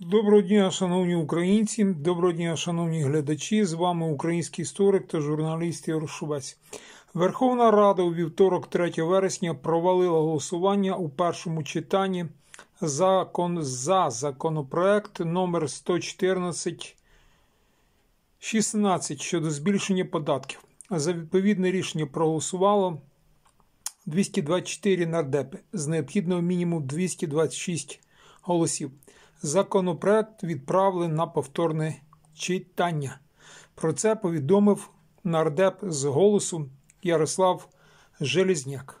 Доброго дня, шановні українці, доброго дня, шановні глядачі. З вами український історик та журналіст Ігор Шубець. Верховна Рада у вівторок, 3 вересня, провалила голосування у першому читанні закон, за законопроект номер 114 16 щодо збільшення податків. За відповідне рішення проголосувало 224 нардепи з необхідного мінімум 226 голосів. Законопроект відправлений на повторне читання. Про це повідомив нардеп з голосу Ярослав Желізняк.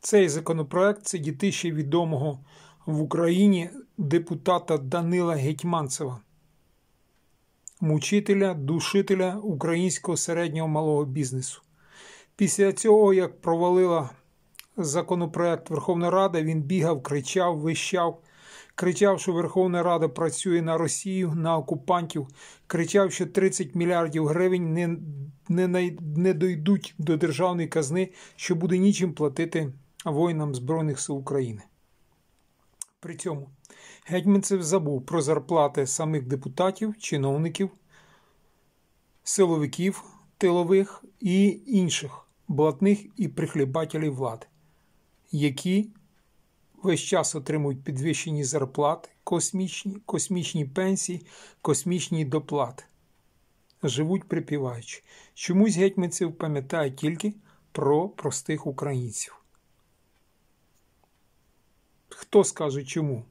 Цей законопроект це дітище відомого в Україні депутата Данила Гетьманцева, мучителя, душителя українського середнього малого бізнесу. Після цього, як провалила законопроект Верховної Ради, він бігав, кричав, вищав. Кричав, що Верховна Рада працює на Росію, на окупантів. Кричав, що 30 мільярдів гривень не не, не дойдуть до державної казни, що буде нічим платити воїнам Збройних сил України. При цьому Гетьманцев забув про зарплати самих депутатів, чиновників, силовиків, тилових і інших блатних і прихлібателів влади які весь час отримують підвищені зарплати, космічні, космічні пенсії, космічні доплати. Живуть припіваючи. Чомусь гетьманців пам'ятають тільки про простих українців. Хто скаже чому?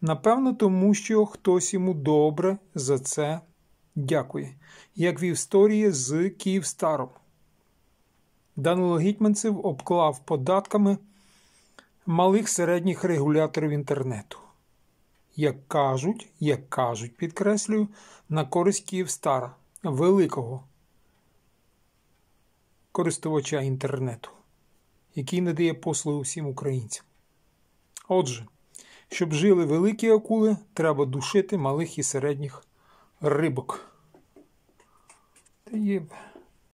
Напевно, тому що хтось йому добре за це дякує, як в історії з Київстаром. Данило Гітьманцев обклав податками малих середніх регуляторів інтернету. Як кажуть, як кажуть, підкреслюю, на користь Київстара великого користувача інтернету, який надає послуги усім українцям. Отже, щоб жили великі акули, треба душити малих і середніх рибок. Та